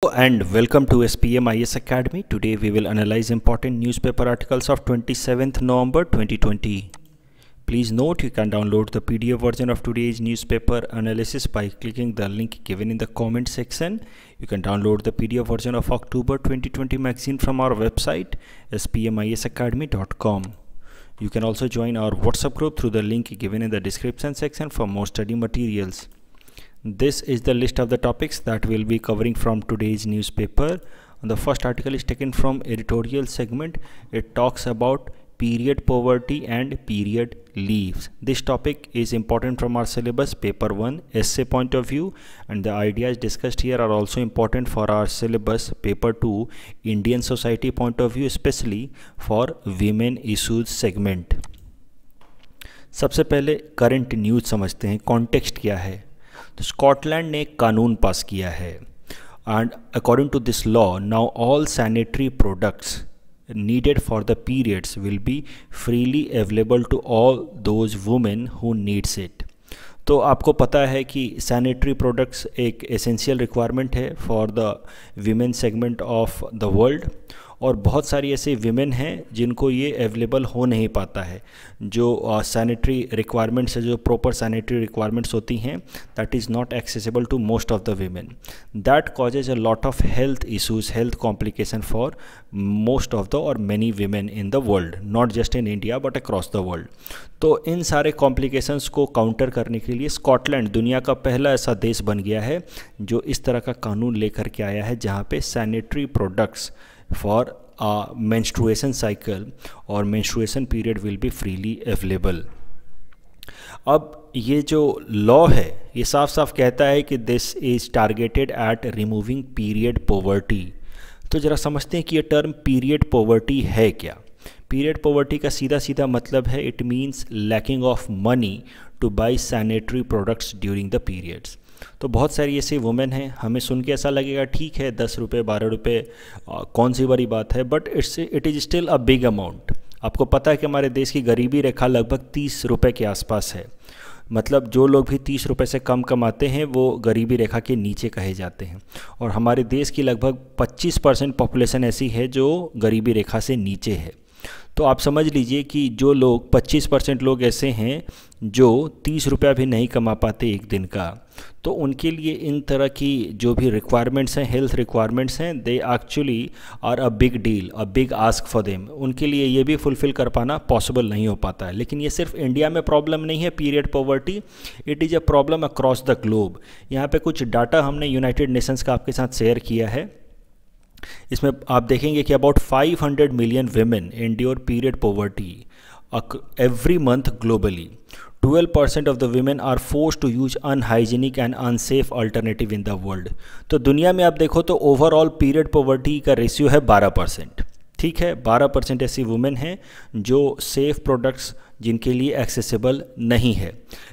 Hello and welcome to SPM IS Academy. Today we will analyze important newspaper articles of 27th November 2020. Please note you can download the PDF version of today's newspaper analysis by clicking the link given in the comment section. You can download the PDF version of October 2020 magazine from our website spmisacademy.com. You can also join our WhatsApp group through the link given in the description section for more study materials. This is the list of the topics that we'll be covering from today's newspaper. The first article is taken from editorial segment. It talks about period poverty and period leaves. This topic is important from our syllabus paper 1 essay point of view and the ideas discussed here are also important for our syllabus paper 2 Indian society point of view especially for women issues segment. सबसे पहले current news समझते हैं context क्या है Scotland ने एक कानून पास किया है and according to this law now all sanitary products needed for the periods will be freely available to all those women who needs it तो आपको पता है कि सैनिटरी प्रोडक्ट्स एक एसेंशियल रिक्वायरमेंट है for the women segment of the world और बहुत सारी ऐसे विमेन हैं जिनको ये अवेलेबल हो नहीं पाता है जो सैनिटरी रिक्वायरमेंट्स है जो प्रॉपर सैनिटरी रिक्वायरमेंट्स होती हैं that is not accessible to most of the women that causes a lot of health issues health complication for most of the और many women in the world not just in India but across the world तो इन सारे complications को counter करने के लिए Scotland दुनिया का पहला ऐसा देश बन गया है जो इस तरह का कानून लेकर के आया है जहाँ पे sanitary products for uh menstruation cycle और menstruation period will be freely available अब ये जो लॉ है ये साफ साफ कहता है कि this is targeted at removing period poverty तो ज़रा समझते हैं कि ये टर्म पीरियड पोवर्टी है क्या पीरियड पोवर्टी का सीधा सीधा मतलब है it means lacking of money to buy sanitary products during the periods तो बहुत सारी ऐसी वुमेन हैं हमें सुन के ऐसा लगेगा ठीक है दस रुपये बारह रुपये कौन सी बड़ी बात है but it's it is still a big amount आपको पता है कि हमारे देश की गरीबी रेखा लगभग तीस रुपये के आसपास है मतलब जो लोग भी तीस रुपये से कम कमाते हैं वो गरीबी रेखा के नीचे कहे जाते हैं और हमारे देश की लगभग पच्चीस परसेंट पॉपुलेशन ऐसी है जो गरीबी रेखा से नीचे है तो आप समझ लीजिए कि जो लोग 25 परसेंट लोग ऐसे हैं जो तीस रुपया भी नहीं कमा पाते एक दिन का तो उनके लिए इन तरह की जो भी रिक्वायरमेंट्स हैं हेल्थ रिक्वायरमेंट्स हैं they actually are a big deal a big ask for them उनके लिए ये भी फुलफ़िल कर पाना पॉसिबल नहीं हो पाता है लेकिन ये सिर्फ इंडिया में प्रॉब्लम नहीं है period poverty it is a problem across the globe यहाँ पे कुछ डाटा हमने यूनाइटेड नेशंस का आपके साथ शेयर किया है इसमें आप देखेंगे कि about 500 million women endure period poverty every month globally 12% of the women are force to use unhygienic and unsafe alternative in the world तो दुनिया में आप देखो तो ओवरऑल पीरियड पॉवर्टी का रेशियो है 12% ठीक है 12% ऐसी वुमेन हैं जो सेफ प्रोडक्ट्स जिनके लिए एक्सेसिबल नहीं है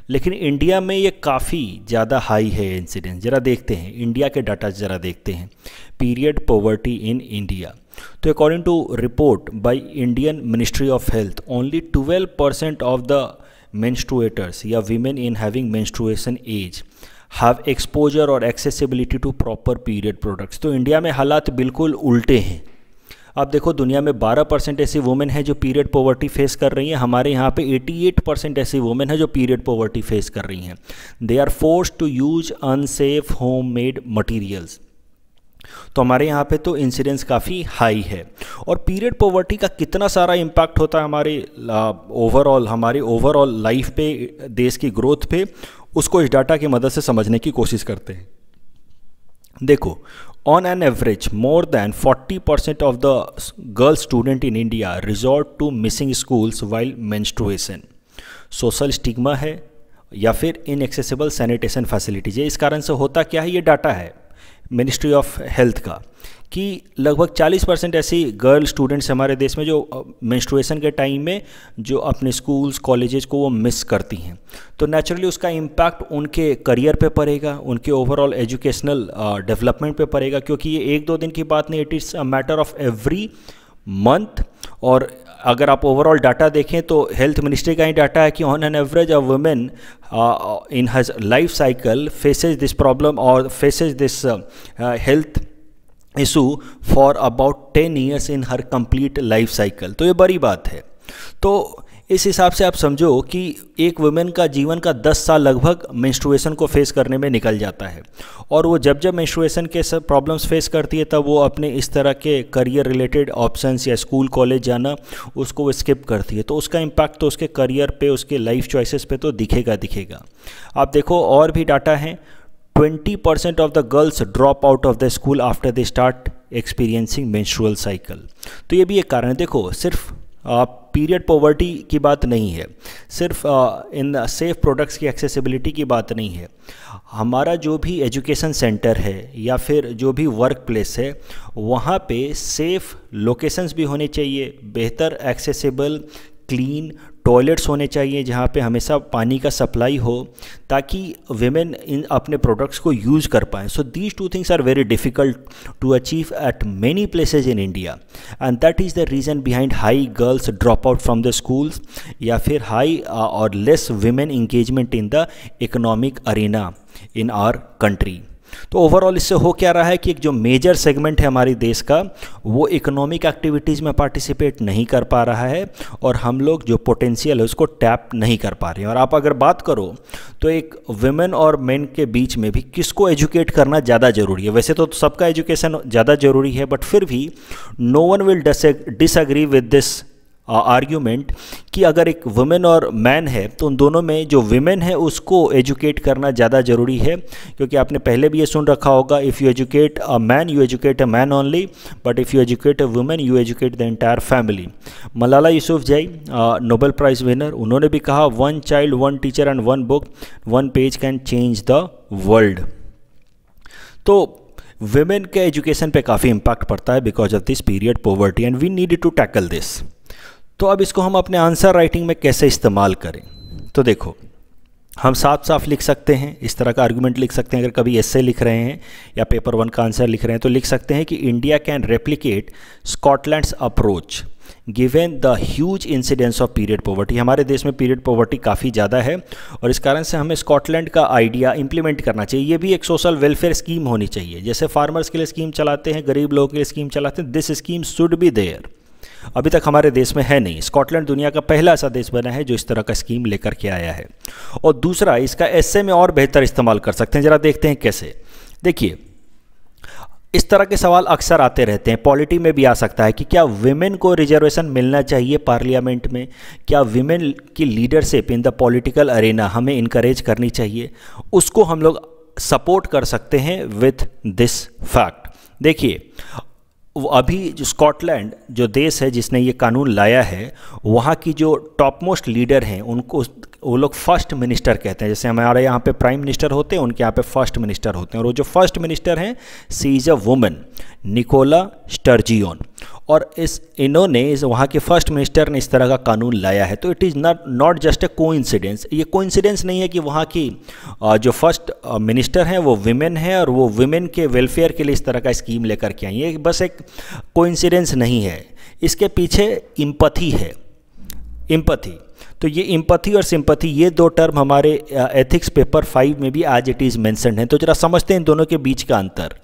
लेकिन इंडिया में ये काफ़ी ज़्यादा हाई है इंसिडेंस ज़रा देखते हैं इंडिया के डाटा ज़रा देखते हैं पीरियड पॉवर्टी इन इंडिया तो according to report by Indian ministry of health only 12 percent of the menstruators या women in having menstruation age have exposure or accessibility to proper period products तो India में हालात बिल्कुल उल्टे हैं आप देखो दुनिया में 12 परसेंट ऐसी वुमेन है जो पीरियड पोवर्टी फेस कर रही हैं हमारे यहाँ पे 88 परसेंट ऐसी वुमेन है जो पीरियड पोवर्टी फेस कर रही हैं they are force to use unsafe home made materials तो हमारे यहाँ पे तो इंसिडेंस काफ़ी हाई है और पीरियड पॉवर्टी का कितना सारा इम्पैक्ट होता है हमारे ओवरऑल हमारे ओवरऑल लाइफ पे देश की ग्रोथ पे उसको इस डाटा की मदद से समझने की कोशिश करते हैं देखो on an average more than 40% of the girl student in India resort to missing schools while menstruation social stigma है या फिर इनएक्सेसिबल सैनिटेशन फैसिलिटीज है इस कारण से होता क्या है ये डाटा है मिनिस्ट्री ऑफ हेल्थ का कि लगभग 40 परसेंट ऐसी गर्ल स्टूडेंट्स हमारे देश में जो मेंस्ट्रुएशन के टाइम में जो अपने स्कूल्स कॉलेजेस को वो मिस करती हैं तो नेचुरली उसका इम्पैक्ट उनके करियर पे पड़ेगा उनके ओवरऑल एजुकेशनल डेवलपमेंट पे पड़ेगा क्योंकि ये एक दो दिन की बात नहीं it is a matter of every month और अगर आप ओवरऑल डाटा देखें तो हेल्थ मिनिस्ट्री का ही डाटा है कि on an average a women in her life cycle faces this problem और faces this health issue for about ten years in her complete life cycle तो ये बड़ी बात है तो इस हिसाब से आप समझो कि एक वुमेन का जीवन का 10 साल लगभग मेंस्ट्रुएशन को फेस करने में निकल जाता है और वो जब जब मेंस्ट्रुएशन के सब प्रॉब्लम्स फेस करती है तब वो अपने इस तरह के करियर रिलेटेड ऑप्शंस या स्कूल कॉलेज जाना उसको वो स्किप करती है तो उसका इम्पैक्ट तो उसके करियर पे उसके लाइफ चॉइसिस पे तो दिखेगा दिखेगा आप देखो और भी डाटा है twenty percent of the girls drop out of the school after the start experiencing menstrual cycle तो ये भी एक कारण है देखो सिर्फ आप पीरियड पॉवर्टी की बात नहीं है सिर्फ इन सेफ प्रोडक्ट्स की एक्सेसिबिलिटी की बात नहीं है हमारा जो भी एजुकेशन सेंटर है या फिर जो भी वर्क प्लेस है वहाँ पे सेफ़ लोकेशंस भी होने चाहिए बेहतर एक्सेसिबल क्लीन टॉयलेट्स होने चाहिए जहाँ पे हमेशा पानी का सप्लाई हो ताकि वेमेन इन अपने प्रोडक्ट्स को यूज़ कर पाएँ so these two things are very difficult to achieve at many places in India and that is the reason behind high girls drop out from the schools या फिर high और less women engagement in the economic arena in our country तो overall इससे हो क्या रहा है कि एक जो मेजर सेगमेंट है हमारे देश का वो इकोनॉमिक एक्टिविटीज़ में पार्टिसिपेट नहीं कर पा रहा है और हम लोग जो पोटेंशियल है उसको टैप नहीं कर पा रहे हैं और आप अगर बात करो तो एक वुमेन और मेन के बीच में भी किसको एजुकेट करना ज़्यादा ज़रूरी है वैसे तो सबका एजुकेशन ज़्यादा ज़रूरी है बट फिर भी no one will disagree with this argument कि अगर एक वुमेन और मैन है तो उन दोनों में जो वुमेन है उसको एजुकेट करना ज़्यादा ज़रूरी है क्योंकि आपने पहले भी ये सुन रखा होगा if you educate a man you educate a man only but if you educate a women you educate the entire family Malala Yousafzai Nobel prize winner उन्होंने भी कहा one child one teacher and one book one page can change the world तो women के education पे काफ़ी impact पड़ता है because of this period poverty and we need to tackle this तो अब इसको हम अपने आंसर राइटिंग में कैसे इस्तेमाल करें तो देखो हम साफ साफ लिख सकते हैं इस तरह का आर्गूमेंट लिख सकते हैं अगर कभी एस लिख रहे हैं या पेपर वन का आंसर लिख रहे हैं तो लिख सकते हैं कि India can replicate Scotland's approach given the huge incidence of period poverty हमारे देश में पीरियड पॉवर्टी काफ़ी ज़्यादा है और इस कारण से हमें स्कॉटलैंड का आइडिया इंप्लीमेंट करना चाहिए ये भी एक सोशल वेलफेयर स्कीम होनी चाहिए जैसे फार्मर्स के लिए स्कीम चलाते हैं गरीब लोगों के लिए स्कीम चलाते हैं this scheme should be there अभी तक हमारे देश में है नहीं स्कॉटलैंड दुनिया का पहला ऐसा देश बना है जो इस तरह का स्कीम लेकर के आया है और दूसरा इसका ऐसे में और बेहतर इस्तेमाल कर सकते हैं ज़रा देखते हैं कैसे देखिए इस तरह के सवाल अक्सर आते रहते हैं पॉलिटी में भी आ सकता है कि क्या विमेन को रिजर्वेशन मिलना चाहिए पार्लियामेंट में क्या विमेन की leadership in the political arena हमें इनकरेज करनी चाहिए उसको हम लोग सपोर्ट कर सकते हैं विथ दिस फैक्ट देखिए अभी जो स्कॉटलैंड जो देश है जिसने ये कानून लाया है वहाँ की जो टॉप मोस्ट लीडर हैं उनको वो लोग फर्स्ट मिनिस्टर कहते हैं जैसे हमारे यहाँ पे प्राइम मिनिस्टर होते हैं उनके यहाँ पे फर्स्ट मिनिस्टर होते हैं और वो जो फर्स्ट मिनिस्टर हैं she is a women Nicola Sturgeon और इस इन्होंने इस वहाँ के फर्स्ट मिनिस्टर ने इस तरह का कानून लाया है तो it is not not just a coincidence ये कोइंसिडेंस नहीं है कि वहाँ की जो फर्स्ट मिनिस्टर हैं वो विमेन हैं और वो विमेन के वेलफेयर के लिए इस तरह का स्कीम लेकर के आई ये बस एक कोइंसिडेंस नहीं है इसके पीछे इम्पथी है इम्पथी तो ये इम्पथी और सिंपथी ये दो टर्म हमारे एथिक्स पेपर फाइव में भी आज इट इज़ मैंसन है तो जरा समझते हैं इन दोनों के बीच का अंतर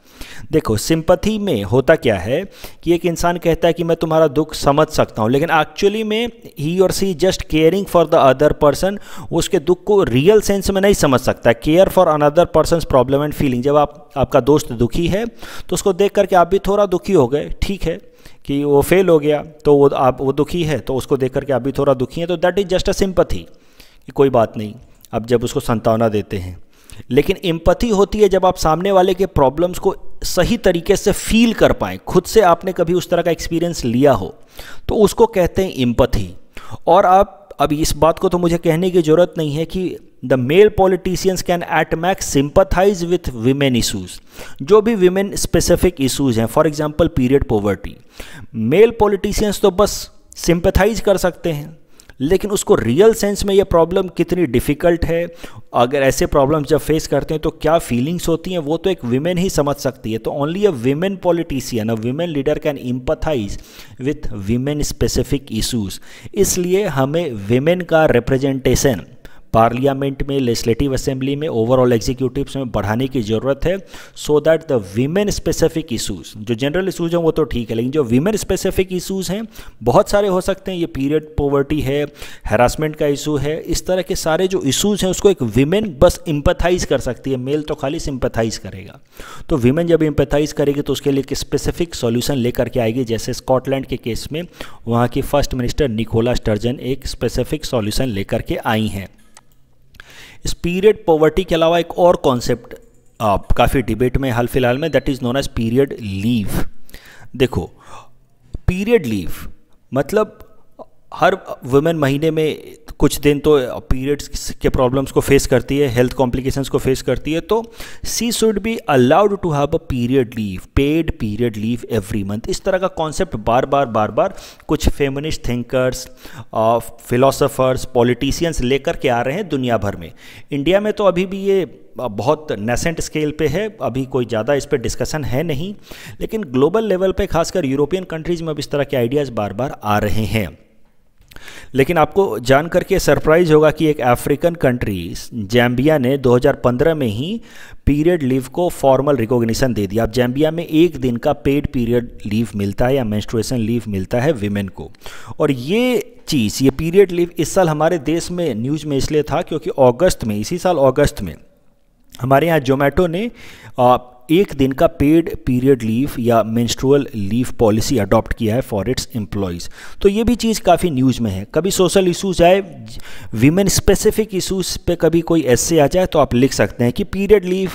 देखो सिंपथी में होता क्या है कि एक इंसान कहता है कि मैं तुम्हारा दुख समझ सकता हूँ लेकिन एक्चुअली में ही और she just caring for the other person उसके दुख को रियल सेंस में नहीं समझ सकता care for another person problem and feeling जब आप आपका दोस्त दुखी है तो उसको देख करके आप भी थोड़ा दुखी हो गए ठीक है कि वो फेल हो गया तो वो आप वो दुखी है तो उसको देख करके आप भी थोड़ा दुखी हैं तो that is just a sympathy कि कोई बात नहीं अब जब उसको संतावना देते हैं लेकिन एम्पथी होती है जब आप सामने वाले के प्रॉब्लम्स को सही तरीके से फील कर पाएँ खुद से आपने कभी उस तरह का एक्सपीरियंस लिया हो तो उसको कहते हैं एम्पथी और आप अब इस बात को तो मुझे कहने की ज़रूरत नहीं है कि the male politicians can at max sympathize with women issues जो भी विमेन स्पेसिफिक इशूज़ हैं for example period poverty male politicians तो बस सिंपथाइज कर सकते हैं लेकिन उसको रियल सेंस में ये प्रॉब्लम कितनी डिफ़िकल्ट है अगर ऐसे प्रॉब्लम जब फेस करते हैं तो क्या फीलिंग्स होती हैं वो तो एक वीमेन ही समझ सकती है तो only a women politician a women leader can empathize with women specific issues इसलिए हमें वीमेन का रिप्रेजेंटेशन पार्लियामेंट में लेजिस्लेटिव असेंबली में ओवरऑल एग्जीक्यूटिव्स में बढ़ाने की ज़रूरत है so that the women specific issues जो जनरल इशूज़ हैं वो तो ठीक है लेकिन जो वीमेन स्पेसिफिक इशूज़ हैं बहुत सारे हो सकते हैं ये पीरियड पोवर्टी है हेरासमेंट का इशू है इस तरह के सारे जो इशूज़ हैं उसको एक वीमेन बस इंपथाइज़ कर सकती है मेल तो खाली सिंपथाइज करेगा तो वीमेन जब इम्पथाइज करेगी तो उसके लिए एक स्पेसिफिक सोल्यूशन लेकर के आएगी जैसे स्कॉटलैंड के केस में वहाँ की फर्स्ट मिनिस्टर निकोला स्टर्जन एक स्पेसिफिक सोल्यूशन लेकर के आई हैं पीरियड पॉवर्टी के अलावा एक और कॉन्सेप्ट काफ़ी डिबेट में हाल फिलहाल में that is known as period leave देखो पीरियड लीव मतलब हर वुमेन महीने में कुछ दिन तो पीरियड्स के प्रॉब्लम्स को फेस करती है हेल्थ कॉम्प्लिकेशंस को फेस करती है तो she should be allowed to have a period leave paid period leave every month इस तरह का कॉन्सेप्ट बार बार बार बार कुछ फेमनिस्ट थिंकर्स फिलोसफर्स पॉलिटिशियंस लेकर के आ रहे हैं दुनिया भर में इंडिया में तो अभी भी ये बहुत नेसेंट स्केल पे है अभी कोई ज़्यादा इस पर डिस्कशन है नहीं लेकिन ग्लोबल लेवल पे खासकर यूरोपियन कंट्रीज़ में अब इस तरह के आइडियाज़ बार बार आ रहे हैं लेकिन आपको जान करके सरप्राइज होगा कि एक अफ्रीकन कंट्री जैम्बिया ने 2015 में ही पीरियड लीव को फॉर्मल रिकॉग्निशन दे दिया अब जैम्बिया में एक दिन का पेड पीरियड लीव मिलता है या मेंस्ट्रुएशन लीव मिलता है वीमेन को और ये चीज़ ये पीरियड लीव इस साल हमारे देश में न्यूज़ में इसलिए था क्योंकि अगस्त में इसी साल अगस्त में हमारे यहाँ जोमेटो ने एक दिन का पेड पीरियड लीव या मेंस्ट्रुअल लीव पॉलिसी अडॉप्ट किया है फॉर इट्स एम्प्लॉयज़ तो ये भी चीज़ काफ़ी न्यूज़ में है कभी सोशल इशूज़ आए वीमेन स्पेसिफिक इशूज़ पे कभी कोई ऐसे आ जाए तो आप लिख सकते हैं कि पीरियड लीव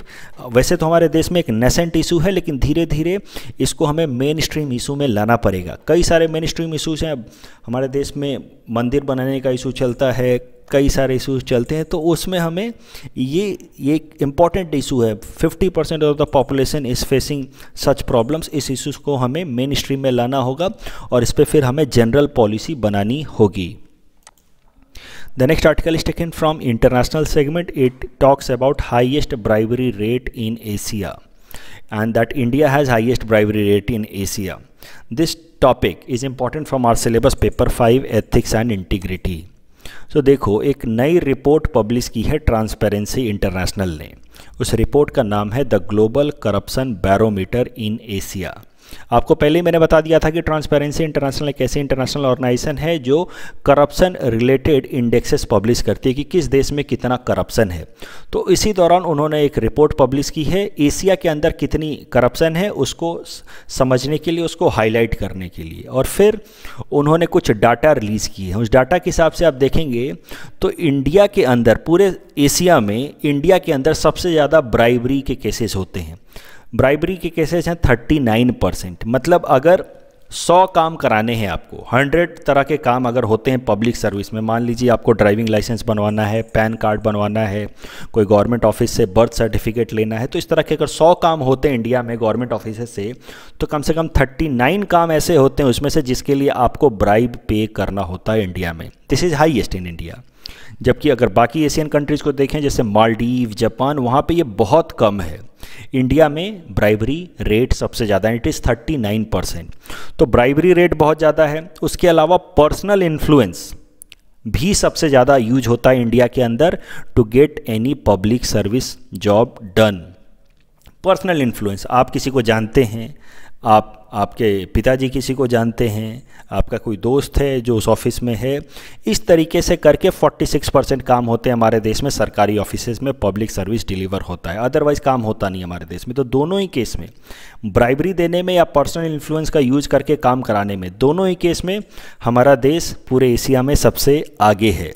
वैसे तो हमारे देश में एक नेसेंट इशू है लेकिन धीरे धीरे इसको हमें मेन स्ट्रीम इशू में लाना पड़ेगा कई सारे मेन स्ट्रीम इशूज़ हैं हमारे देश में मंदिर बनाने का इशू चलता है कई सारे इशूज चलते हैं तो उसमें हमें ये ये इंपॉर्टेंट इशू है fifty percent of the population is facing such problems इस इशूज़ को हमें मेन स्ट्रीम में लाना होगा और इस पर फिर हमें जनरल पॉलिसी बनानी होगी the next article is taken from international segment it talks about highest bribery rate in Asia and that India has highest bribery rate in Asia this topic is important from our syllabus paper five ethics and integrity so देखो एक नई report publish की है transparency international ने उस report का नाम है the global corruption barometer in Asia आपको पहले ही मैंने बता दिया था कि ट्रांसपेरेंसी इंटरनेशनल एक ऐसी इंटरनेशनल ऑर्गेनाइजेशन है जो करप्शन रिलेटेड इंडेक्सेस पब्लिश करती है कि किस देश में कितना करप्शन है तो इसी दौरान उन्होंने एक रिपोर्ट पब्लिश की है एशिया के अंदर कितनी करप्शन है उसको समझने के लिए उसको हाईलाइट करने के लिए और फिर उन्होंने कुछ डाटा रिलीज़ किए हैं उस डाटा के हिसाब से आप देखेंगे तो इंडिया के अंदर पूरे एशिया में इंडिया के अंदर सबसे ज़्यादा ब्राइबरी के केसेस होते हैं ब्राइबरी के केसेस हैं 39 परसेंट मतलब अगर 100 काम कराने हैं आपको 100 तरह के काम अगर होते हैं पब्लिक सर्विस में मान लीजिए आपको ड्राइविंग लाइसेंस बनवाना है पैन कार्ड बनवाना है कोई गवर्नमेंट ऑफिस से बर्थ सर्टिफिकेट लेना है तो इस तरह के अगर 100 काम होते हैं इंडिया में गवर्नमेंट ऑफिस से तो कम से कम 39 काम ऐसे होते हैं उसमें से जिसके लिए आपको ब्राइब पे करना होता है इंडिया में this is highest in India जबकि अगर बाकी एशियन कंट्रीज़ को देखें जैसे मालदीव जापान वहाँ पर ये बहुत कम है इंडिया में ब्राइबरी रेट सबसे ज़्यादा है it is thirty nine percent तो ब्राइबरी रेट बहुत ज़्यादा है उसके अलावा पर्सनल इन्फ्लुएंस भी सबसे ज़्यादा यूज होता है इंडिया के अंदर to get any public service job done personal influence आप किसी को जानते हैं आप आपके पिताजी किसी को जानते हैं आपका कोई दोस्त है जो उस ऑफिस में है इस तरीके से करके 46 परसेंट काम होते हैं हमारे देश में सरकारी ऑफिस में पब्लिक सर्विस डिलीवर होता है अदरवाइज़ काम होता नहीं हमारे देश में तो दोनों ही केस में ब्राइबरी देने में या पर्सनल इन्फ्लुएंस का यूज करके काम कराने में दोनों ही केस में हमारा देश पूरे एशिया में सबसे आगे है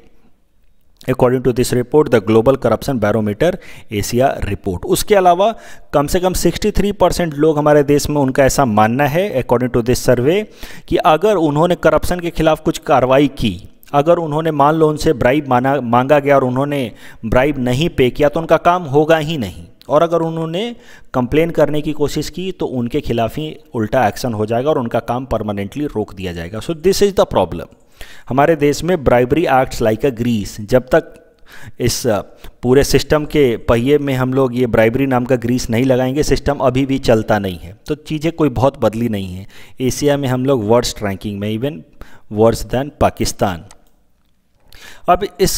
according to this report the global corruption barometer Asia report उसके अलावा कम से कम 63 परसेंट लोग हमारे देश में उनका ऐसा मानना है अकॉर्डिंग टू दिस सर्वे कि अगर उन्होंने करप्शन के खिलाफ कुछ कार्रवाई की अगर उन्होंने मान लो उनसे ब्राइब माना मांगा गया और उन्होंने ब्राइब नहीं पे किया तो उनका काम होगा ही नहीं और अगर उन्होंने कंप्लेन करने की कोशिश की तो उनके खिलाफ ही उल्टा एक्शन हो जाएगा और उनका काम परमानेंटली रोक दिया जाएगा so this is the problem हमारे देश में bribery acts like a grease जब तक इस पूरे सिस्टम के पहिए में हम लोग ये ब्राइबरी नाम का ग्रीस नहीं लगाएंगे सिस्टम अभी भी चलता नहीं है तो चीज़ें कोई बहुत बदली नहीं है एशिया में हम लोग वर्स्ट रैंकिंग में इवन वर्स देन पाकिस्तान अब इस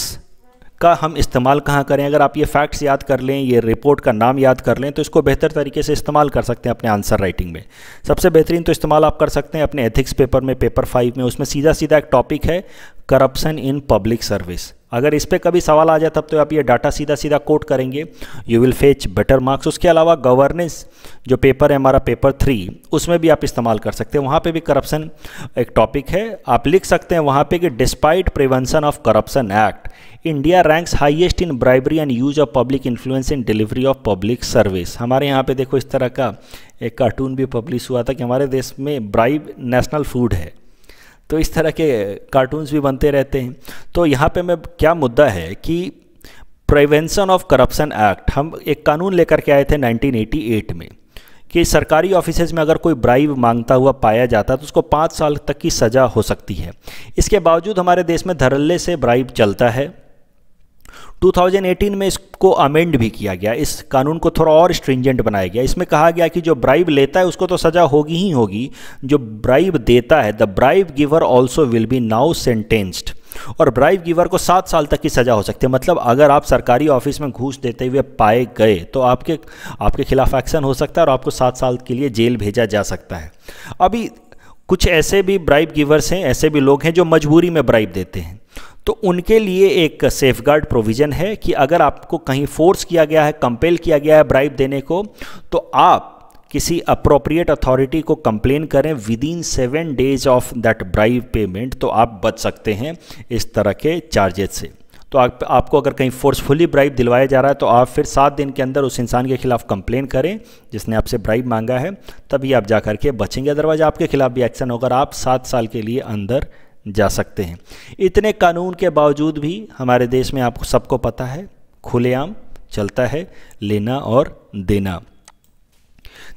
का हम इस्तेमाल कहाँ करें अगर आप ये फैक्ट्स याद कर लें ये रिपोर्ट का नाम याद कर लें तो इसको बेहतर तरीके से इस्तेमाल कर सकते हैं अपने आंसर राइटिंग में सबसे बेहतरीन तो इस्तेमाल आप कर सकते हैं अपने एथिक्स पेपर में पेपर फाइव में उसमें सीधा सीधा एक टॉपिक है करप्शन इन पब्लिक सर्विस अगर इस पर कभी सवाल आ जाए तब तो आप ये डाटा सीधा सीधा कोट करेंगे you will fetch better marks उसके अलावा गवर्नेंस जो पेपर है हमारा पेपर थ्री उसमें भी आप इस्तेमाल कर सकते हैं वहाँ पे भी करप्शन एक टॉपिक है आप लिख सकते हैं वहाँ पे कि despite prevention of corruption act India ranks highest in bribery and use of public influence in delivery of public service हमारे यहाँ पर देखो इस तरह का एक कार्टून भी पब्लिश हुआ था कि हमारे देश में ब्राइब नेशनल फूड है तो इस तरह के कार्टून्स भी बनते रहते हैं तो यहाँ पे मैं क्या मुद्दा है कि प्रिवेंशन ऑफ करप्शन एक्ट हम एक कानून लेकर के आए थे 1988 में कि सरकारी ऑफिसेज में अगर कोई ब्राइव मांगता हुआ पाया जाता तो उसको पाँच साल तक की सज़ा हो सकती है इसके बावजूद हमारे देश में धरल्ले से ब्राइव चलता है 2018 में इसको अमेंड भी किया गया इस कानून को थोड़ा और स्ट्रिंजेंट बनाया गया इसमें कहा गया कि जो ब्राइब लेता है उसको तो सज़ा होगी ही होगी जो ब्राइब देता है the bribe giver also will be now sentenced और ब्राइव गिवर को सात साल तक की सज़ा हो सकती है मतलब अगर आप सरकारी ऑफिस में घूस देते हुए पाए गए तो आपके आपके खिलाफ एक्शन हो सकता है और आपको सात साल के लिए जेल भेजा जा सकता है अभी कुछ ऐसे भी ब्राइब गिवर्स हैं ऐसे भी लोग हैं जो मजबूरी में ब्राइब देते हैं तो उनके लिए एक सेफ गार्ड प्रोविज़न है कि अगर आपको कहीं फोर्स किया गया है कंपेल किया गया है ब्राइब देने को तो आप किसी अप्रोप्रिएट अथॉरिटी को कंप्लेन करें within seven days of that bribe payment तो आप बच सकते हैं इस तरह के चार्जेज से तो आप, आपको अगर कहीं फोर्सफुली ब्राइब दिलवाया जा रहा है तो आप फिर सात दिन के अंदर उस इंसान के खिलाफ कंप्लेन करें जिसने आपसे ब्राइब मांगा है तभी आप जा करके बचेंगे अदरवाइज आपके खिलाफ भी एक्शन होगा आप सात साल के लिए अंदर जा सकते हैं इतने कानून के बावजूद भी हमारे देश में आपको सबको पता है खुलेआम चलता है लेना और देना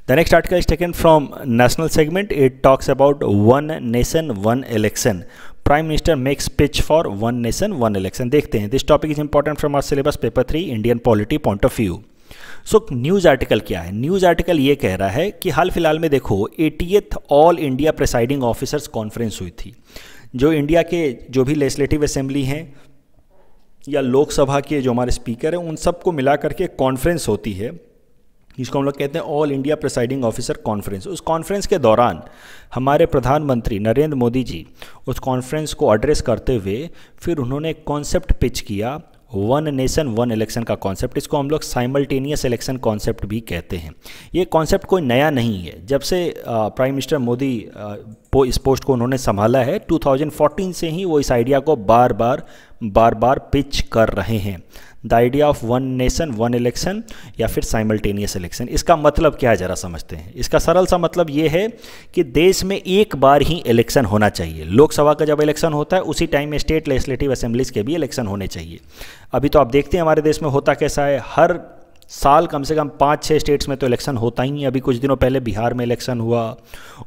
the next article is taken from national segment it talks about one nation one election prime minister makes pitch for one nation one election देखते हैं this topic is important from our syllabus paper three Indian polity point of view so news article क्या है news article ये कह रहा है कि हाल फिलहाल में देखो eightieth all India presiding officers conference हुई थी जो इंडिया के जो भी लेजिस्लेटिव असेंबली हैं या लोकसभा के जो हमारे स्पीकर हैं उन सबको मिला करके कॉन्फ्रेंस होती है जिसको हम लोग कहते हैं all India presiding officer conference उस कॉन्फ्रेंस के दौरान हमारे प्रधानमंत्री नरेंद्र मोदी जी उस कॉन्फ्रेंस को एड्रेस करते हुए फिर उन्होंने एक कॉन्सेप्ट पिच किया वन नेशन वन इलेक्शन का कॉन्सेप्ट इसको हम लोग साइमल्टेनियस इलेक्शन कॉन्सेप्ट भी कहते हैं ये कॉन्सेप्ट कोई नया नहीं है जब से प्राइम मिनिस्टर मोदी पो इस पोस्ट को उन्होंने संभाला है 2014 से ही वो इस आइडिया को बार बार बार बार पिच कर रहे हैं the idea of one nation one election या फिर साइमल्टेनियस इलेक्शन इसका मतलब क्या है ज़रा समझते हैं इसका सरल सा मतलब ये है कि देश में एक बार ही इलेक्शन होना चाहिए लोकसभा का जब इलेक्शन होता है उसी टाइम में स्टेट लेजिस्लेटिव असेंबलीज के भी इलेक्शन होने चाहिए अभी तो आप देखते हैं हमारे देश में होता कैसा है हर साल कम से कम पाँच छः स्टेट्स में तो इलेक्शन होता ही है अभी कुछ दिनों पहले बिहार में इलेक्शन हुआ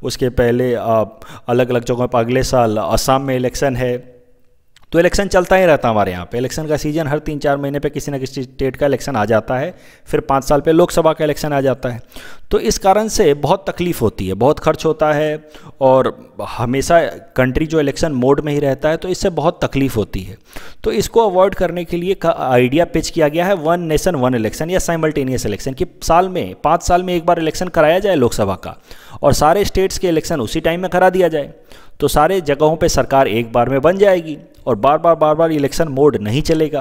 उसके पहले अलग अलग जगहों पर अगले साल असम में इलेक्शन है तो इलेक्शन चलता ही रहता है हमारे यहाँ पे इलेक्शन का सीजन हर तीन चार महीने पे किसी न किसी स्टेट का इलेक्शन आ जाता है फिर पाँच साल पे लोकसभा का इलेक्शन आ जाता है तो इस कारण से बहुत तकलीफ़ होती है बहुत खर्च होता है और हमेशा कंट्री जो इलेक्शन मोड में ही रहता है तो इससे बहुत तकलीफ़ होती है तो इसको अवॉइड करने के लिए आइडिया पिच किया गया है वन नेशन वन इलेक्शन या साइमल्टेनियस इलेक्शन कि साल में पाँच साल में एक बार इलेक्शन कराया जाए लोकसभा का और सारे स्टेट्स के इलेक्शन उसी टाइम में करा दिया जाए तो सारे जगहों पे सरकार एक बार में बन जाएगी और बार बार बार बार इलेक्शन मोड नहीं चलेगा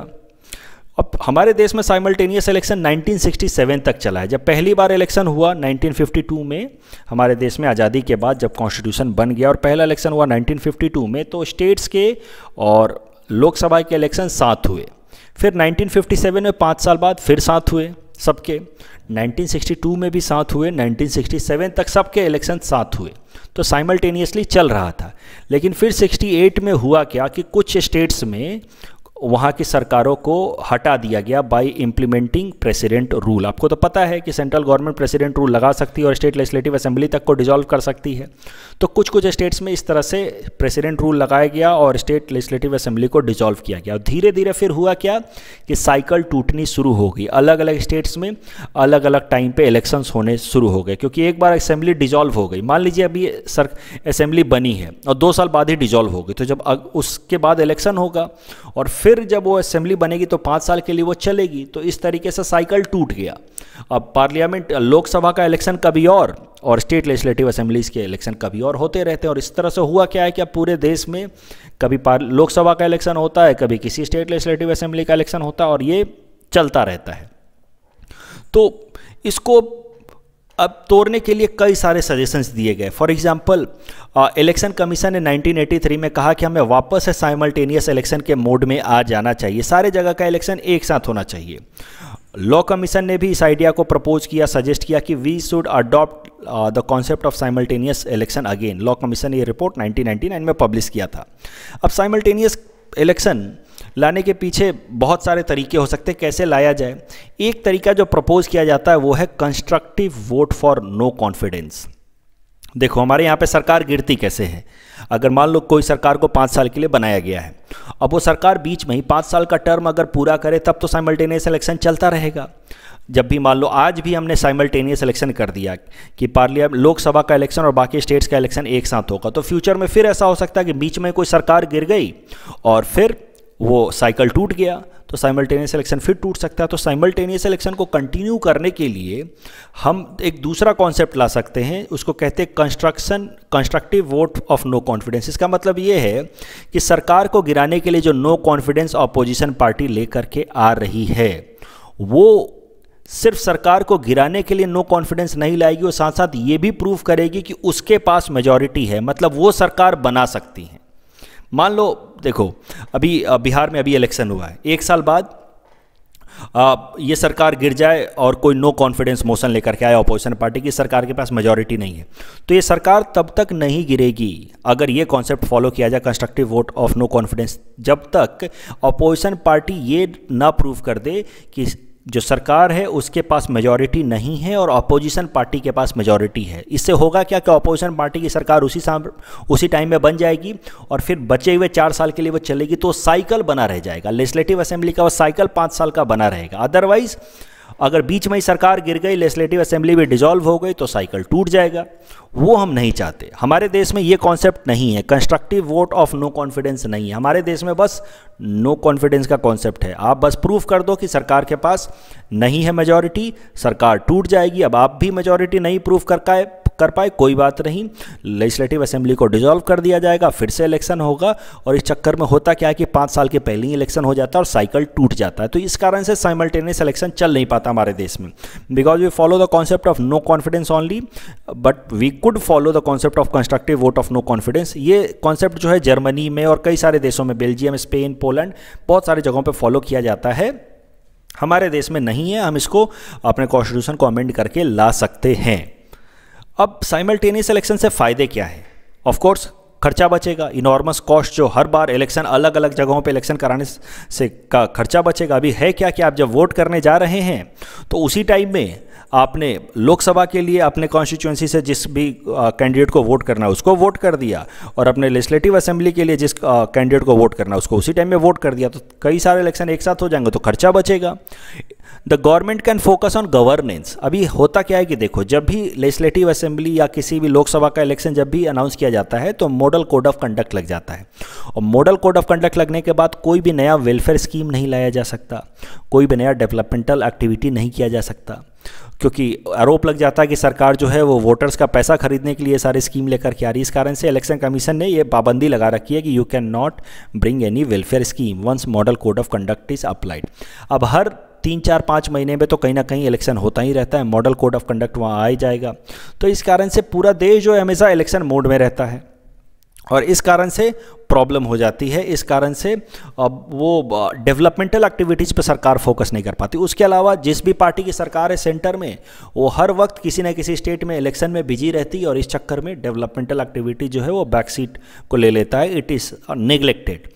अब हमारे देश में साइमल्टेनियस इलेक्शन 1967 तक चला है जब पहली बार इलेक्शन हुआ 1952 में हमारे देश में आज़ादी के बाद जब कॉन्स्टिट्यूशन बन गया और पहला इलेक्शन हुआ 1952 में तो स्टेट्स के और लोकसभा के इलेक्शन साथ हुए फिर 1957 में पाँच साल बाद फिर साथ हुए सबके 1962 में भी साथ हुए 1967 तक सबके इलेक्शन साथ हुए तो साइमल्टेनियसली चल रहा था लेकिन फिर 68 में हुआ क्या कि कुछ स्टेट्स में वहाँ की सरकारों को हटा दिया गया बाय इम्प्लीमेंटिंग प्रेसिडेंट रूल आपको तो पता है कि सेंट्रल गवर्नमेंट प्रेसिडेंट रूल लगा सकती है और स्टेट लेजिस्लेटिव असेंबली तक को डिजॉल्व कर सकती है तो कुछ कुछ स्टेट्स में इस तरह से प्रेसिडेंट रूल लगाया गया और स्टेट लेजिस्लेटिव असेंबली को डिजॉल्व किया गया और धीरे धीरे फिर हुआ क्या कि साइकिल टूटनी शुरू हो गई अलग अलग स्टेट्स में अलग अलग टाइम पर इलेक्शंस होने शुरू हो गए क्योंकि एक बार असेंबली डिजॉल्व हो गई मान लीजिए अभी सर असेंबली बनी है और दो साल बाद ही डिजॉल्व हो गई तो जब उसके बाद इलेक्शन होगा और फिर फिर जब वो असेंबली बनेगी तो पाँच साल के लिए वो चलेगी तो इस तरीके से साइकिल टूट गया अब पार्लियामेंट लोकसभा का इलेक्शन कभी और और स्टेट लेजिस्लेटिव असेंबलीज के इलेक्शन कभी और होते रहते हैं और इस तरह से हुआ क्या है कि अब पूरे देश में कभी लोकसभा का इलेक्शन होता है कभी किसी स्टेट लेजिस्लेटिव असेंबली का इलेक्शन होता है और ये चलता रहता है तो इसको अब तोड़ने के लिए कई सारे सजेशंस दिए गए फॉर एग्जांपल इलेक्शन कमीशन ने 1983 में कहा कि हमें वापस से साइमल्टेनियस इलेक्शन के मोड में आ जाना चाहिए सारे जगह का इलेक्शन एक साथ होना चाहिए लॉ कमीशन ने भी इस आइडिया को प्रपोज किया सजेस्ट किया कि we should adopt the concept of simultaneous election again law commission ने यह रिपोर्ट 1999 में पब्लिश किया था अब साइमल्टेनियस इलेक्शन लाने के पीछे बहुत सारे तरीके हो सकते हैं कैसे लाया जाए एक तरीका जो प्रपोज किया जाता है वो है constructive vote for no confidence देखो हमारे यहाँ पे सरकार गिरती कैसे है अगर मान लो कोई सरकार को पाँच साल के लिए बनाया गया है अब वो सरकार बीच में ही पाँच साल का टर्म अगर पूरा करे तब तो साइमल्टेनियस इलेक्शन चलता रहेगा जब भी मान लो आज भी हमने साइमल्टेनियस इलेक्शन कर दिया कि पार्लियामेंट लोकसभा का इलेक्शन और बाकी स्टेट्स का इलेक्शन एक साथ होगा तो फ्यूचर में फिर ऐसा हो सकता है कि बीच में कोई सरकार गिर गई और फिर वो साइकिल टूट गया तो साइमल्टेनियस इलेक्शन फिर टूट सकता है तो साइमल्टेनियस इलेक्शन को कंटिन्यू करने के लिए हम एक दूसरा कॉन्सेप्ट ला सकते हैं उसको कहते हैं construction constructive vote of no confidence इसका मतलब ये है कि सरकार को गिराने के लिए जो नो कॉन्फिडेंस अपोजिशन पार्टी लेकर के आ रही है वो सिर्फ सरकार को गिराने के लिए नो कॉन्फिडेंस नहीं लाएगी और साथ साथ ये भी प्रूव करेगी कि उसके पास मेजॉरिटी है मतलब वो सरकार बना सकती हैं मान लो देखो अभी बिहार में अभी इलेक्शन हुआ है एक साल बाद आ, ये सरकार गिर जाए और कोई नो कॉन्फिडेंस मोशन लेकर के आए अपोजिशन पार्टी की सरकार के पास मेजोरिटी नहीं है तो ये सरकार तब तक नहीं गिरेगी अगर ये कॉन्सेप्ट फॉलो किया जाए constructive vote of no confidence जब तक अपोजिशन पार्टी ये ना प्रूव कर दे कि जो सरकार है उसके पास मेजॉरिटी नहीं है और अपोजिशन पार्टी के पास मेजॉरिटी है इससे होगा क्या कि अपोजिशन पार्टी की सरकार उसी उसी टाइम में बन जाएगी और फिर बचे हुए चार साल के लिए वो चलेगी तो साइकिल बना रह जाएगा लेजिस्लेटिव असेंबली का वो साइकिल पाँच साल का बना रहेगा अदरवाइज़ अगर बीच में ही सरकार गिर गई लेजिस्लेटिव असेंबली भी डिजॉल्व हो गई तो साइकिल टूट जाएगा वो हम नहीं चाहते हमारे देश में ये कॉन्सेप्ट नहीं है constructive vote of no confidence नहीं है हमारे देश में बस नो no कॉन्फिडेंस का कॉन्सेप्ट है आप बस प्रूफ कर दो कि सरकार के पास नहीं है मेजॉरिटी सरकार टूट जाएगी अब आप भी मेजॉरिटी नहीं प्रूफ कर पाए कर पाए कोई बात नहीं लेजिस्लेटिव असेंबली को डिजोल्व कर दिया जाएगा फिर से इलेक्शन होगा और इस चक्कर में होता क्या है कि पाँच साल के पहले ही इलेक्शन हो जाता है और साइकिल टूट जाता है तो इस कारण से साइमल्टेनियस इलेक्शन चल नहीं पाता हमारे देश में because we follow the concept of no confidence only but we could follow the concept of constructive vote of no confidence ये कॉन्सेप्ट जो है जर्मनी में और कई सारे देशों में बेल्जियम स्पेन पोलैंड बहुत सारे जगहों पर फॉलो किया जाता है हमारे देश में नहीं है हम इसको अपने कॉन्स्टिट्यूशन को अमेंड करके ला सकते हैं अब साइमल्टेनियस इलेक्शन से फ़ायदे क्या है ऑफकोर्स खर्चा बचेगा इनॉर्मस कॉस्ट जो हर बार इलेक्शन अलग अलग जगहों पे इलेक्शन कराने से का खर्चा बचेगा अभी है क्या कि आप जब वोट करने जा रहे हैं तो उसी टाइम में आपने लोकसभा के लिए अपने कॉन्स्टिट्यूंसी से जिस भी कैंडिडेट को वोट करना है उसको वोट कर दिया और अपने लेजिस्लेटिव असेंबली के लिए जिस कैंडिडेट को वोट करना है उसको उसी टाइम में वोट कर दिया तो कई सारे इलेक्शन एक साथ हो जाएंगे तो खर्चा बचेगा the government can focus on governance अभी होता क्या है कि देखो जब भी लेजिस्लेटिव असेंबली या किसी भी लोकसभा का इलेक्शन जब भी अनाउंस किया जाता है तो मॉडल कोड ऑफ कंडक्ट लग जाता है और मॉडल कोड ऑफ कंडक्ट लगने के बाद कोई भी नया वेलफेयर स्कीम नहीं लाया जा सकता कोई भी नया डेवलपमेंटल एक्टिविटी नहीं किया जा सकता क्योंकि आरोप लग जाता है कि सरकार जो है वो वोटर्स का पैसा खरीदने के लिए सारी स्कीम लेकर के आ रही है इस कारण से इलेक्शन कमीशन ने ये पाबंदी लगा रखी है कि you can not bring any welfare scheme once model code of conduct is applied अब हर तीन चार पाँच महीने में तो कहीं ना कहीं इलेक्शन होता ही रहता है मॉडल कोड ऑफ कंडक्ट वहाँ आ ही जाएगा तो इस कारण से पूरा देश जो है हमेशा इलेक्शन मोड में रहता है और इस कारण से प्रॉब्लम हो जाती है इस कारण से अब वो डेवलपमेंटल एक्टिविटीज़ पर सरकार फोकस नहीं कर पाती उसके अलावा जिस भी पार्टी की सरकार है सेंटर में वो हर वक्त किसी न किसी स्टेट में इलेक्शन में बिजी रहती है और इस चक्कर में डेवलपमेंटल एक्टिविटी जो है वो बैक सीट को ले लेता है इट इज़ नेग्लेक्टेड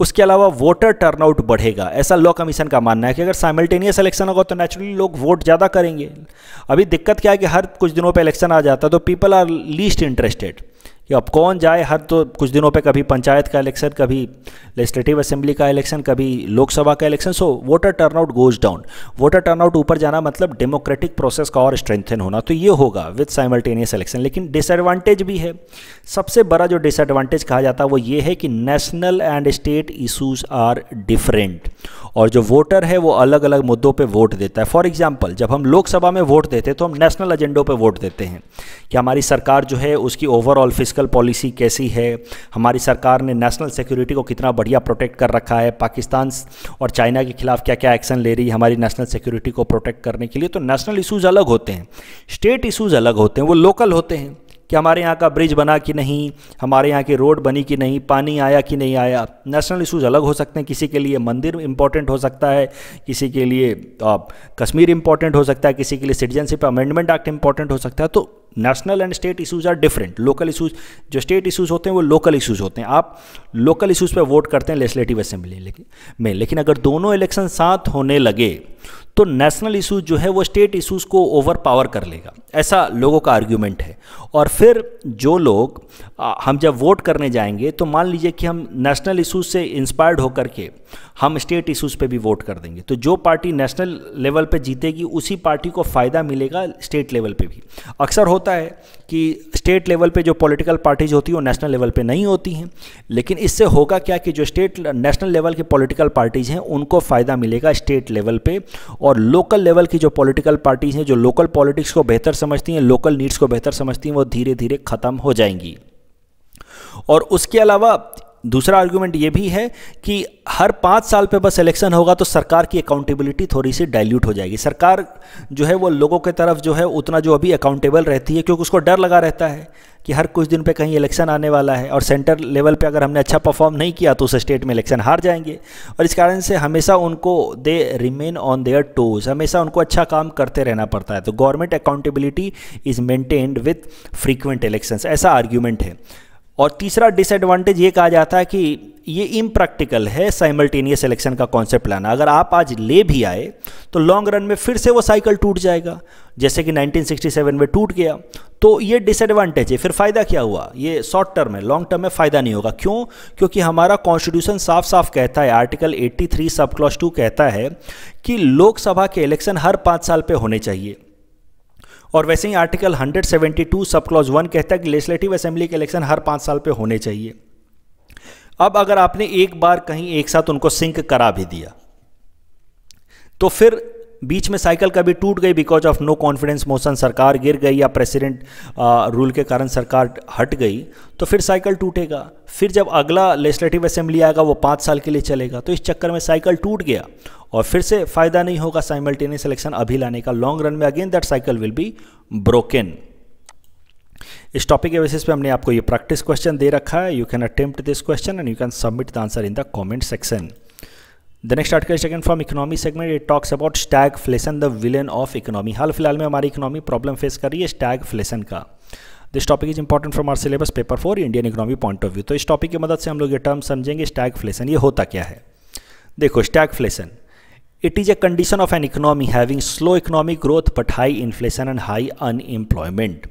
उसके अलावा वोटर टर्नआउट बढ़ेगा ऐसा लॉ कमीशन का मानना है कि अगर साइमल्टेनियस इलेक्शन होगा तो नेचुरली लोग वोट ज़्यादा करेंगे अभी दिक्कत क्या है कि हर कुछ दिनों पर इलेक्शन आ जाता है तो पीपल आर लीस्ट इंटरेस्टेड कि अब कौन जाए हर तो कुछ दिनों पे कभी पंचायत का इलेक्शन कभी लेजिस्लेटिव असेंबली का इलेक्शन कभी लोकसभा का election so voter turnout goes down voter turnout ऊपर जाना मतलब डेमोक्रेटिक प्रोसेस का और स्ट्रेंथन होना तो ये होगा विथ साइमल्टेनियस इलेक्शन लेकिन डिसएडवांटेज भी है सबसे बड़ा जो डिसएडवांटेज कहा जाता है वो ये है कि national and state issues are different और जो वोटर है वो अलग अलग मुद्दों पे वोट देता है फॉर एग्जांपल जब हम लोकसभा में वोट देते हैं तो हम नेशनल एजेंडों पे वोट देते हैं कि हमारी सरकार जो है उसकी ओवरऑल फिजिकल पॉलिसी कैसी है हमारी सरकार ने नेशनल सिक्योरिटी को कितना बढ़िया प्रोटेक्ट कर रखा है पाकिस्तान और चाइना के खिलाफ क्या क्या एक्शन ले रही है हमारी नेशनल सिक्योरिटी को प्रोटेक्ट करने के लिए तो नेशनल इशूज़ अलग होते हैं स्टेट इशूज़ अलग होते हैं वो लोकल होते हैं कि हमारे यहाँ का ब्रिज बना कि नहीं हमारे यहाँ की रोड बनी कि नहीं पानी आया कि नहीं आया नेशनल इशूज़ अलग हो सकते हैं किसी के लिए मंदिर इंपॉर्टेंट हो सकता है किसी के लिए कश्मीर इंपॉर्टेंट हो सकता है किसी के लिए सिटीजनशिप अमेंडमेंट एक्ट इंपॉर्टेंट हो सकता है तो national and state issues are different local issues जो स्टेट इशूज़ होते हैं वो लोकल इशूज़ होते हैं आप लोकल इशूज़ पर वोट करते हैं लेजिस्लेटिव असेंबली में लेकिन अगर दोनों इलेक्शन साथ होने लगे तो नेशनल इशूज़ जो है वो स्टेट इशूज़ को ओवर पावर कर लेगा ऐसा लोगों का आर्ग्यूमेंट है और फिर जो लोग हम जब वोट करने जाएंगे तो मान लीजिए कि हम नेशनल इशूज़ से इंस्पायर्ड होकर के हम स्टेट इशूज़ पे भी वोट कर देंगे तो जो पार्टी नेशनल लेवल पे जीतेगी उसी पार्टी को फ़ायदा मिलेगा स्टेट लेवल पे भी अक्सर होता है कि स्टेट लेवल पे जो पॉलिटिकल पार्टीज होती हैं वो नेशनल लेवल पे नहीं होती हैं लेकिन इससे होगा क्या कि जो स्टेट नेशनल लेवल की पॉलिटिकल पार्टीज़ हैं उनको फ़ायदा मिलेगा स्टेट लेवल पर और लोकल लेवल की जो पॉलिटिकल पार्टीज हैं जो लोकल पॉलिटिक्स को बेहतर समझती हैं लोकल नीड्स को बेहतर समझती हैं वो धीरे धीरे ख़त्म हो जाएंगी और उसके अलावा दूसरा आर्ग्यूमेंट ये भी है कि हर पाँच साल पे बस इलेक्शन होगा तो सरकार की अकाउंटेबिलिटी थोड़ी सी डाइल्यूट हो जाएगी सरकार जो है वो लोगों के तरफ जो है उतना जो अभी अकाउंटेबल रहती है क्योंकि उसको डर लगा रहता है कि हर कुछ दिन पे कहीं इलेक्शन आने वाला है और सेंटर लेवल पे अगर हमने अच्छा परफॉर्म नहीं किया तो उस स्टेट में इलेक्शन हार जाएंगे और इस कारण से हमेशा उनको they remain on their toes हमेशा उनको अच्छा काम करते रहना पड़ता है तो government accountability is maintained with frequent elections ऐसा आर्ग्यूमेंट है और तीसरा डिसएडवांटेज ये कहा जाता है कि ये इम्प्रैक्टिकल है साइमल्टेनियस इलेक्शन का कॉन्सेप्ट लाना अगर आप आज ले भी आए तो लॉन्ग रन में फिर से वो साइकिल टूट जाएगा जैसे कि 1967 में टूट गया तो ये डिसएडवांटेज है फिर फ़ायदा क्या हुआ ये शॉर्ट टर्म है लॉन्ग टर्म में फ़ायदा नहीं होगा क्यों क्योंकि हमारा कॉन्स्टिट्यूशन साफ साफ कहता है आर्टिकल 83 सब क्लॉस टू कहता है कि लोकसभा के इलेक्शन हर पाँच साल पर होने चाहिए और वैसे ही आर्टिकल 172 सब क्लॉज वन कहता है कि लेजिस्लेटिव असेंबली के इलेक्शन हर पाँच साल पे होने चाहिए अब अगर आपने एक बार कहीं एक साथ उनको सिंक करा भी दिया तो फिर बीच में साइकिल कभी टूट गई because of no confidence motion सरकार गिर गई या प्रेसिडेंट रूल के कारण सरकार हट गई तो फिर साइकिल टूटेगा फिर जब अगला लेजिस्लेटिव असेंबली आएगा वो पाँच साल के लिए चलेगा तो इस चक्कर में साइकिल टूट गया और फिर से फ़ायदा नहीं होगा साइमल्टेनियस इलेक्शन अभी लाने का लॉन्ग रन में again that cycle will be broken इस टॉपिक के बेसिस पे हमने आपको ये प्रैक्टिस क्वेश्चन दे रखा है you can attempt this question and you can submit the answer in the comment section the next article second from economy segment it talks about stagflation the villain of economy हाल फिलहाल में हमारी economy problem face कर रही है stagflation का this topic is important from our syllabus paper for Indian economy point of view तो इस टॉपिक की मदद से हम लोग ये टर्म समझेंगे स्टैग फ्लेसन ये होता क्या है देखो stagflation it is a condition of an economy having slow economic growth but high inflation and high unemployment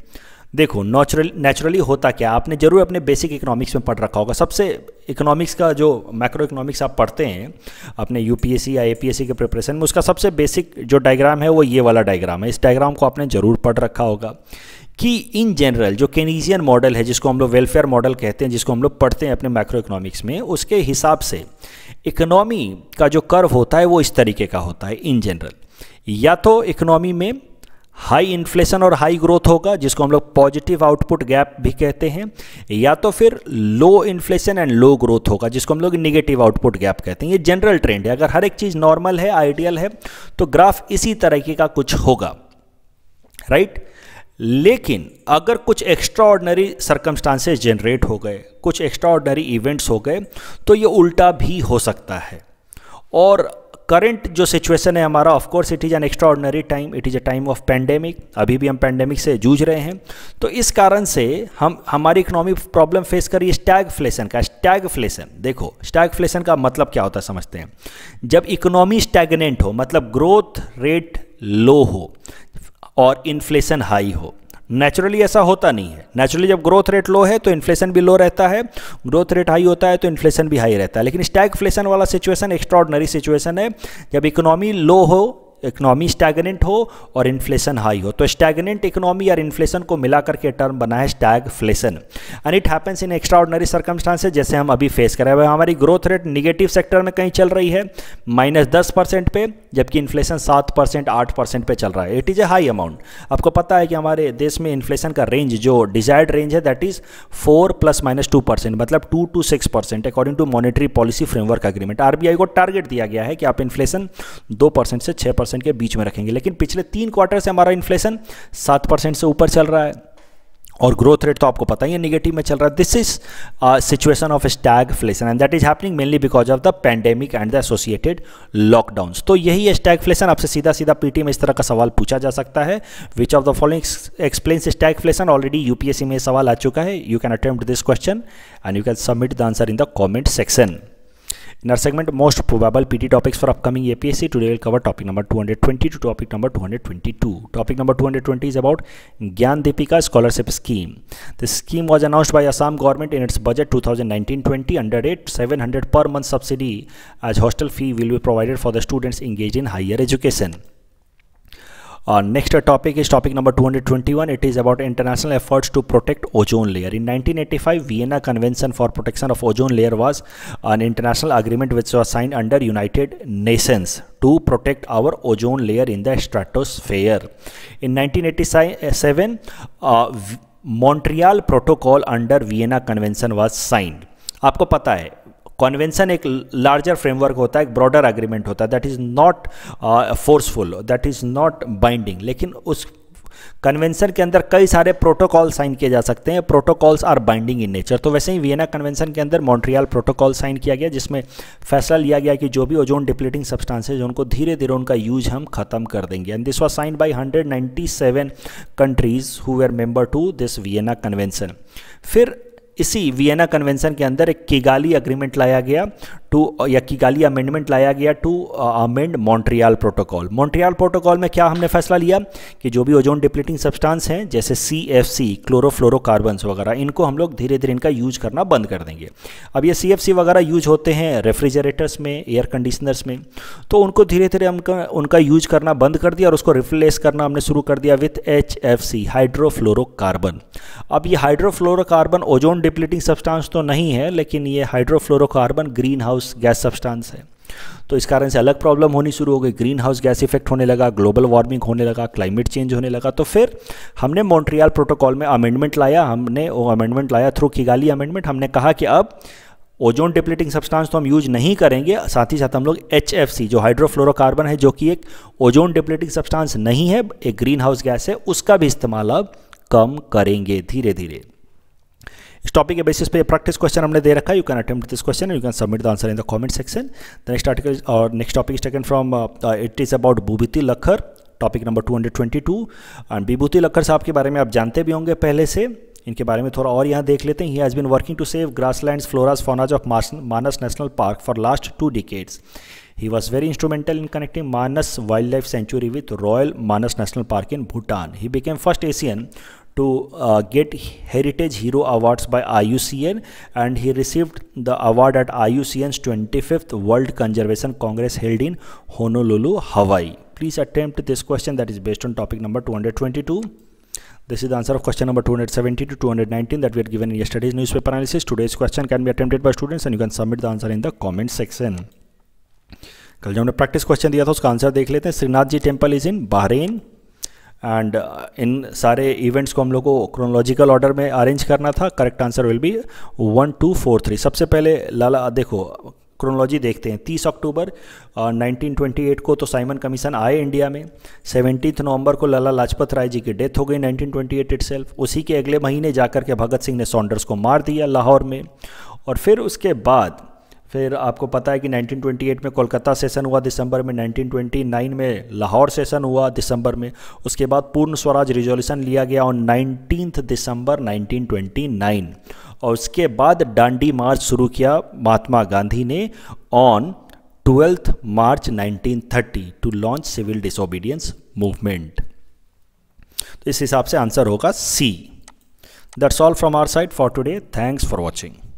देखो नेचुरल नेचुरली होता क्या आपने ज़रूर अपने बेसिक इकोनॉमिक्स में पढ़ रखा होगा सबसे इकोनॉमिक्स का जो मैक्रो इकोनॉमिक्स आप पढ़ते हैं अपने यूपीएससी या एपीएससी के प्रिपरेशन में उसका सबसे बेसिक जो डायग्राम है वो ये वाला डायग्राम है इस डायग्राम को आपने ज़रूर पढ़ रखा होगा कि इन जनरल जो केनीजियन मॉडल है जिसको हम लोग वेलफेयर मॉडल कहते हैं जिसको हम लोग पढ़ते हैं अपने मैक्रो इकोनॉमिक्स में उसके हिसाब से इकोनॉमी का जो कर्व होता है वो इस तरीके का होता है इन जनरल या तो इकोनॉमी में हाई इन्फ्लेशन और हाई ग्रोथ होगा जिसको हम लोग पॉजिटिव आउटपुट गैप भी कहते हैं या तो फिर low inflation and low growth होगा जिसको हम लोग निगेटिव आउटपुट गैप कहते हैं ये जनरल ट्रेंड है अगर हर एक चीज़ नॉर्मल है आइडियल है तो ग्राफ इसी तरीके का कुछ होगा राइट right? लेकिन अगर कुछ एक्स्ट्रा ऑर्डनरी सर्कमस्टांसेज जनरेट हो गए कुछ एक्स्ट्रा ऑर्डनरी इवेंट्स हो गए तो ये उल्टा भी हो सकता है और करंट जो सिचुएशन है हमारा of course it is an extraordinary time it is a time of pandemic अभी भी हम पैंडेमिक से जूझ रहे हैं तो इस कारण से हम हमारी इकोनॉमी प्रॉब्लम फेस कर रही है का का फ्लेशन देखो स्टैग फ्लेशन का मतलब क्या होता है समझते हैं जब इकोनॉमी स्टैगनेंट हो मतलब ग्रोथ रेट लो हो और इन्फ्लेशन हाई हो नेचुरली ऐसा होता नहीं है नेचुरली जब ग्रोथ रेट लो है तो इन्फ्लेशन भी लो रहता है ग्रोथ रेट हाई होता है तो इन्फ्लेशन भी हाई रहता है लेकिन फ्लेशन वाला सिचुएशन एक्स्ट्रॉडनरी सिचुएशन है जब इकोनॉमी लो हो इकोनॉमी स्टैगनेंट हो और इन्फ्लेशन हाई हो तो स्टैगनेंट इकोनॉमी और इन्फ्लेशन को मिला करके टर्म बना है flation and it happens in extraordinary circumstances जैसे हम अभी फेस कर रहे हैं हमारी ग्रोथ रेट निगेटिव सेक्टर में कहीं चल रही है माइनस दस परसेंट पे जबकि इन्फ्लेशन सात परसेंट आठ परसेंट पे चल रहा है it is a high amount आपको पता है कि हमारे देश में इन्फ्लेशन का रेंज जो डिजायर्ड रेंज है that is four plus minus two percent मतलब two to six percent according to monetary policy framework agreement RBI को टारगेट दिया गया है कि आप इन्फ्लेशन दो परसेंट से छह परसेंट के बीच में रखेंगे लेकिन पिछले तीन क्वार्टर से हमारा इन्फ्लेशन सात परसेंट से ऊपर चल रहा है और ग्रोथ रेट तो आपको पता ही है निगेटिव में चल रहा है this is situation of flation and that is happening mainly because of the pandemic and the associated lockdowns तो यही स्टैग फ्लेशन आपसे सीधा सीधा पीटी में इस तरह का सवाल पूछा जा सकता है which of the following explain flation already UPSC में सवाल आ चुका है you can attempt this question and you can submit the answer in the comment section In our segment, most probable PT topics for upcoming APSC, today we'll cover topic number 220 to topic number 222. Topic number 220 is about Gyan Deepika Scholarship Scheme. This scheme was announced by Assam government in its budget 2019-20 under it 700 per month subsidy as hostel fee will be provided for the students engaged in higher education. Next topic is topic number 221 it is about international efforts to protect ozone layer in 1985 Vienna convention for protection of ozone layer was an international agreement which was sign under United Nations to protect our ozone layer in the stratosphere in nineteen eighty Montreal protocol under Vienna convention was signed आपको पता है convention एक larger framework होता है एक broader agreement होता है that is not forceful that is not binding लेकिन उस कन्वेंशन के अंदर कई सारे प्रोटोकॉल साइन किए जा सकते हैं protocols are binding in nature तो वैसे ही वियना कन्वेंशन के अंदर मॉन्ट्रियल प्रोटोकॉल साइन किया गया जिसमें फैसला लिया गया कि जो भी ओजोन डिप्लीटिंग सब्सटेंसेज उनको धीरे धीरे उनका यूज हम खत्म कर देंगे and this was sign by hundred countries who were member to this Vienna convention फिर इसी वियना कन्वेंशन के अंदर एक किगाली अग्रीमेंट लाया गया टू या गाली अमेंडमेंट लाया गया to amend Montreal protocol Montreal protocol में क्या हमने फैसला लिया कि जो भी ओजोन डिप्लीटिंग सब्सटेंस हैं जैसे सी एफ सी क्लोरोफ्लोरोकार्बन्स वगैरह इनको हम लोग धीरे धीरे इनका यूज करना बंद कर देंगे अब ये सी एफ सी वगैरह यूज होते हैं रेफ्रिजरेटर्स में एयर कंडीशनर्स में तो उनको धीरे धीरे हम उनका यूज करना बंद कर दिया और उसको रिप्लेस करना हमने शुरू कर दिया with H F C hydrofluorocarbon अब ये हाइड्रोफ्लोरोकार्बन ओजोन डिप्लीटिंग सब्सटांस तो नहीं है लेकिन ये hydrofluorocarbon green house house gas substance है तो इस कारण से अलग प्रॉब्लम होनी शुरू हो गई ग्रीन हाउस गैस इफेक्ट होने लगा ग्लोबल वार्मिंग होने लगा क्लाइमेट चेंज होने लगा तो फिर हमने मॉन्ट्रियल प्रोटोकॉल में अमेंडमेंट लाया हमने वो अमेंडमेंट लाया थ्रू किगाली अमेंडमेंट हमने कहा कि अब ओजोन डिप्लीटिंग सब्सटेंस तो हम यूज नहीं करेंगे साथ ही साथ हम लोग एच जो हाइड्रोफ्लोरोकार्बन है जो कि एक ओजोन डिप्लीटिंग सब्सटेंस नहीं है एक ग्रीन हाउस गैस है उसका भी इस्तेमाल अब कम करेंगे धीरे धीरे इस टॉपिक के बेसिस पे प्रैक्टिस क्वेश्चन हमने दे रखा है you can attempt this question you can submit the answer in the comment section the next article और next topic is taken from it is about Bibhuti Lahkar topic number 222 and Bibhuti Lahkar साहब के बारे में आप जानते भी होंगे पहले से इनके बारे में थोड़ा और यहाँ देख लेते हैं he has been working to save grasslands floras faunas of Manas national park for last two decades he was very instrumental in connecting Manas wildlife sanctuary with royal Manas national park in Bhutan he became first Asian to uh, get Heritage Hero Awards by IUCN and he received the award at IUCN's 25th World Conservation Congress held in Honolulu, Hawaii. Please attempt this question that is based on topic number 222. This is the answer of question number 270 to 219 that we had given in yesterday's newspaper analysis. Today's question can be attempted by students and you can submit the answer in the comment section. कल जो हमने practice question दिया था उसका answer देख लेते हैं Shrinath ji temple is in Bahrain and in uh, सारे इवेंट्स को हम लोग को क्रोनोलॉजिकल ऑर्डर में अरेंज करना था correct answer will be one two four three सबसे पहले लाला देखो क्रोनोलॉजी देखते हैं 30 अक्टूबर uh, 1928 को तो साइमन कमीशन आए इंडिया में सेवेंटी नवंबर को लाला लाजपत राय जी की डेथ हो गई 1928 इटसेल्फ उसी के अगले महीने जाकर के भगत सिंह ने सॉन्डर्स को मार दिया लाहौर में और फिर उसके बाद फिर आपको पता है कि 1928 में कोलकाता सेशन हुआ दिसंबर में 1929 में लाहौर सेशन हुआ दिसंबर में उसके बाद पूर्ण स्वराज रिजोल्यूशन लिया गया और 19 दिसंबर 1929 और उसके बाद डांडी मार्च शुरू किया महात्मा गांधी ने on twelfth March 1930 to launch civil disobedience movement तो इस हिसाब से आंसर होगा C that's all from our side for today thanks for watching